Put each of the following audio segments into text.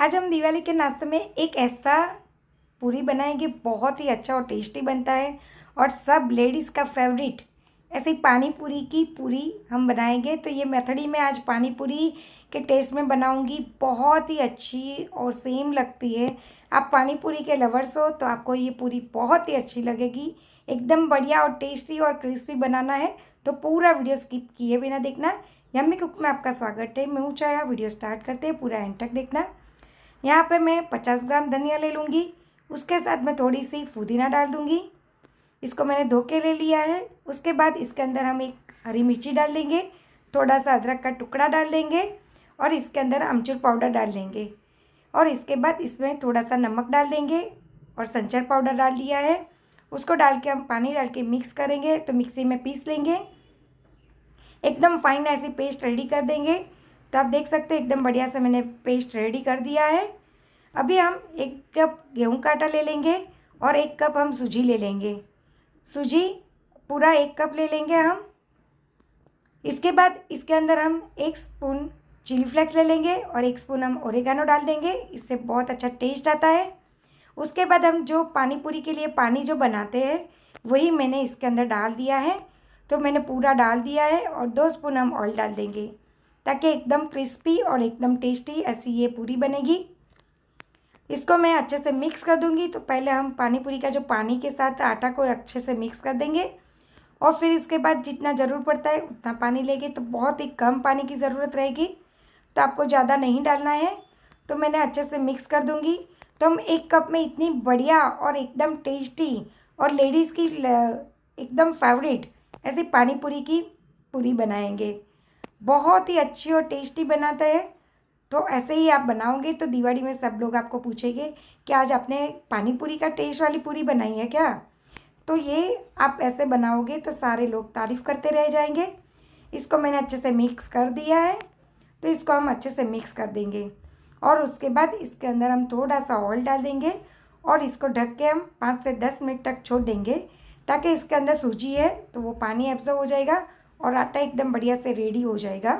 आज हम दिवाली के नाश्ते में एक ऐसा पूरी बनाएंगे बहुत ही अच्छा और टेस्टी बनता है और सब लेडीज़ का फेवरेट ऐसे ही पानी पूरी की पूरी हम बनाएंगे तो ये मेथड ही मैं आज पानी पूरी के टेस्ट में बनाऊंगी बहुत ही अच्छी और सेम लगती है आप पानी पूरी के लवर्स हो तो आपको ये पूरी बहुत ही अच्छी लगेगी एकदम बढ़िया और टेस्टी और क्रिस्पी बनाना है तो पूरा वीडियो स्किप किए बिना देखना यम्मी कुक में आपका स्वागत है मैं ऊँचाया वीडियो स्टार्ट करते हैं पूरा एंड तक देखना यहाँ पे मैं पचास ग्राम धनिया ले लूँगी उसके साथ मैं थोड़ी सी फुदीना डाल दूँगी इसको मैंने धो के ले लिया है उसके बाद इसके अंदर हम एक हरी मिर्ची डाल देंगे थोड़ा सा अदरक का टुकड़ा डाल देंगे और इसके अंदर अमचूर पाउडर डाल देंगे और इसके बाद इसमें थोड़ा सा नमक डाल देंगे और संचर पाउडर डाल दिया है उसको डाल के हम पानी डाल के मिक्स करेंगे तो मिक्सी में पीस लेंगे एकदम फाइन ऐसी पेस्ट रेडी कर देंगे तो आप देख सकते हो एकदम बढ़िया से मैंने पेस्ट रेडी कर दिया है अभी हम एक कप गेहूं का आटा ले लेंगे और एक कप हम सूजी ले लेंगे सूजी पूरा एक कप ले लेंगे हम इसके बाद इसके अंदर हम एक स्पून चिली फ्लेक्स ले लेंगे और एक स्पून हम ओरिगानो डाल देंगे इससे बहुत अच्छा टेस्ट आता है उसके बाद हम जो पानी पूरी के लिए पानी जो बनाते हैं वही मैंने इसके अंदर डाल दिया है तो मैंने पूरा डाल दिया है और दो स्पून हम ऑयल डाल देंगे ताकि एकदम क्रिस्पी और एकदम टेस्टी ऐसी ये पूरी बनेगी इसको मैं अच्छे से मिक्स कर दूंगी तो पहले हम पानी पूरी का जो पानी के साथ आटा को अच्छे से मिक्स कर देंगे और फिर इसके बाद जितना ज़रूर पड़ता है उतना पानी लेंगे तो बहुत ही कम पानी की ज़रूरत रहेगी तो आपको ज़्यादा नहीं डालना है तो मैंने अच्छे से मिक्स कर दूँगी तो हम एक कप में इतनी बढ़िया और एकदम टेस्टी और लेडीज़ की एकदम फेवरेट ऐसी पानी पूरी की पूरी बनाएंगे बहुत ही अच्छी और टेस्टी बनाता है तो ऐसे ही आप बनाओगे तो दिवाली में सब लोग आपको पूछेंगे कि आज आपने पानी पूरी का टेस्ट वाली पूरी बनाई है क्या तो ये आप ऐसे बनाओगे तो सारे लोग तारीफ़ करते रह जाएंगे इसको मैंने अच्छे से मिक्स कर दिया है तो इसको हम अच्छे से मिक्स कर देंगे और उसके बाद इसके अंदर हम थोड़ा सा ऑयल डाल देंगे और इसको ढक के हम पाँच से दस मिनट तक छोड़ देंगे ताकि इसके अंदर सूजी है तो वो पानी एब्जॉर्व हो जाएगा और आटा एकदम बढ़िया से रेडी हो जाएगा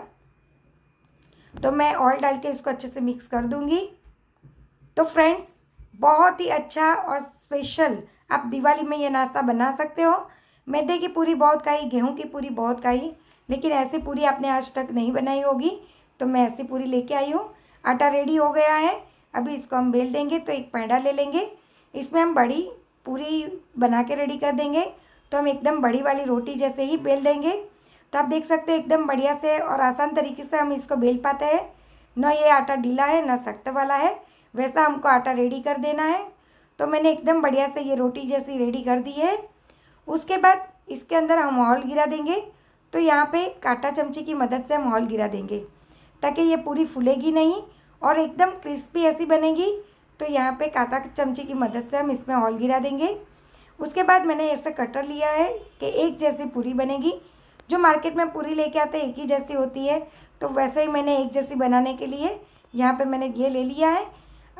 तो मैं ऑयल डाल के इसको अच्छे से मिक्स कर दूँगी तो फ्रेंड्स बहुत ही अच्छा और स्पेशल आप दिवाली में ये नाश्ता बना सकते हो मैदे की पूरी बहुत खाई गेहूं की पूरी बहुत खाई लेकिन ऐसी पूरी आपने आज तक नहीं बनाई होगी तो मैं ऐसी पूरी लेके आई हूँ आटा रेडी हो गया है अभी इसको हम बेल देंगे तो एक पैंडा ले लेंगे इसमें हम बड़ी पूरी बना के रेडी कर देंगे तो हम एकदम बड़ी वाली रोटी जैसे ही बेल देंगे तो आप देख सकते हैं एकदम बढ़िया से और आसान तरीके से हम इसको बेल पाते हैं न ये आटा ढीला है न सख्त वाला है वैसा हमको आटा रेडी कर देना है तो मैंने एकदम बढ़िया से ये रोटी जैसी रेडी कर दी है उसके बाद इसके अंदर हम हॉल गिरा देंगे तो यहाँ पे काटा चमची की मदद से हम हॉल गिरा देंगे ताकि ये पूरी फूलेगी नहीं और एकदम क्रिस्पी ऐसी बनेगी तो यहाँ पे काटा चमची की मदद से हम इसमें हॉल गिरा देंगे उसके बाद मैंने ऐसा कटर लिया है कि एक जैसी पूरी बनेगी जो मार्केट में पूरी लेके आते हैं एक ही जैसी होती है तो वैसे ही मैंने एक जैसी बनाने के लिए यहाँ पे मैंने ये ले लिया है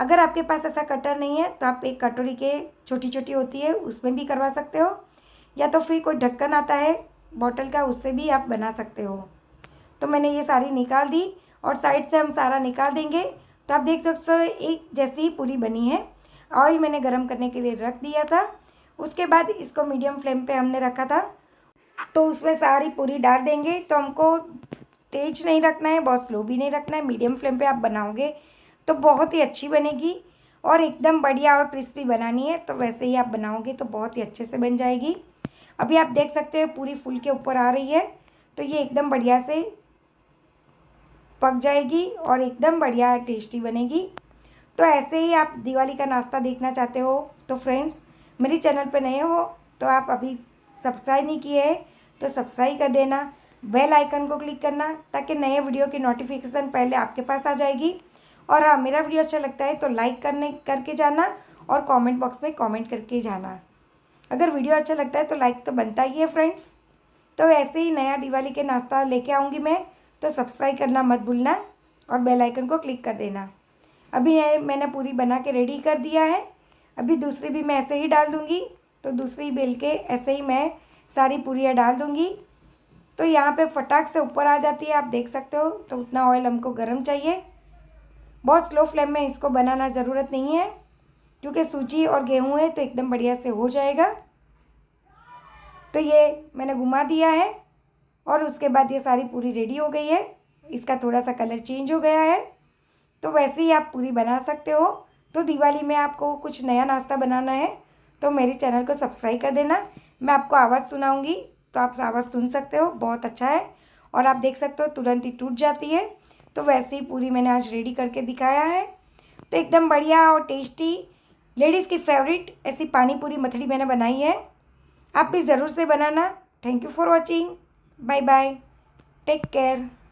अगर आपके पास ऐसा कटर नहीं है तो आप एक कटोरी के छोटी छोटी होती है उसमें भी करवा सकते हो या तो फिर कोई ढक्कन आता है बॉटल का उससे भी आप बना सकते हो तो मैंने ये सारी निकाल दी और साइड से हम सारा निकाल देंगे तो आप देख सकते हो एक जैसी पूरी बनी है ऑयल मैंने गर्म करने के लिए रख दिया था उसके बाद इसको मीडियम फ्लेम पे हमने रखा था तो उसमें सारी पूरी डाल देंगे तो हमको तेज नहीं रखना है बहुत स्लो भी नहीं रखना है मीडियम फ्लेम पे आप बनाओगे तो बहुत ही अच्छी बनेगी और एकदम बढ़िया और क्रिस्पी बनानी है तो वैसे ही आप बनाओगे तो बहुत ही अच्छे से बन जाएगी अभी आप देख सकते हो पूरी फूल के ऊपर आ रही है तो ये एकदम बढ़िया से पक जाएगी और एकदम बढ़िया टेस्टी बनेगी तो ऐसे ही आप दिवाली का नाश्ता देखना चाहते हो तो फ्रेंड्स मेरे चैनल पर नए हो तो आप अभी सब्सक्राइब नहीं किए हैं तो सब्सक्राइब कर देना बेल आइकन को क्लिक करना ताकि नए वीडियो की नोटिफिकेशन पहले आपके पास आ जाएगी और हाँ मेरा वीडियो अच्छा लगता है तो लाइक करने करके जाना और कमेंट बॉक्स में कमेंट करके जाना अगर वीडियो अच्छा लगता है तो लाइक तो बनता ही है फ्रेंड्स तो ऐसे ही नया दिवाली के नाश्ता लेके आऊँगी मैं तो सब्सक्राइब करना मत भूलना और बेल आइकन को क्लिक कर देना अभी मैंने पूरी बना के रेडी कर दिया है अभी दूसरी भी मैं ऐसे ही डाल दूँगी तो दूसरी बेल के ऐसे ही मैं सारी पूरियाँ डाल दूँगी तो यहाँ पे फटाक से ऊपर आ जाती है आप देख सकते हो तो उतना ऑयल हमको गर्म चाहिए बहुत स्लो फ्लेम में इसको बनाना ज़रूरत नहीं है क्योंकि सूजी और गेहूँ है तो एकदम बढ़िया से हो जाएगा तो ये मैंने घुमा दिया है और उसके बाद ये सारी पूरी रेडी हो गई है इसका थोड़ा सा कलर चेंज हो गया है तो वैसे ही आप पूरी बना सकते हो तो दिवाली में आपको कुछ नया नाश्ता बनाना है तो मेरे चैनल को सब्सक्राइब कर देना मैं आपको आवाज़ सुनाऊंगी तो आप आवाज़ सुन सकते हो बहुत अच्छा है और आप देख सकते हो तुरंत ही टूट जाती है तो वैसे ही पूरी मैंने आज रेडी करके दिखाया है तो एकदम बढ़िया और टेस्टी लेडीज़ की फेवरेट ऐसी पानी पूरी मथड़ी मैंने बनाई है आप भी ज़रूर से बनाना thank you for watching bye bye take care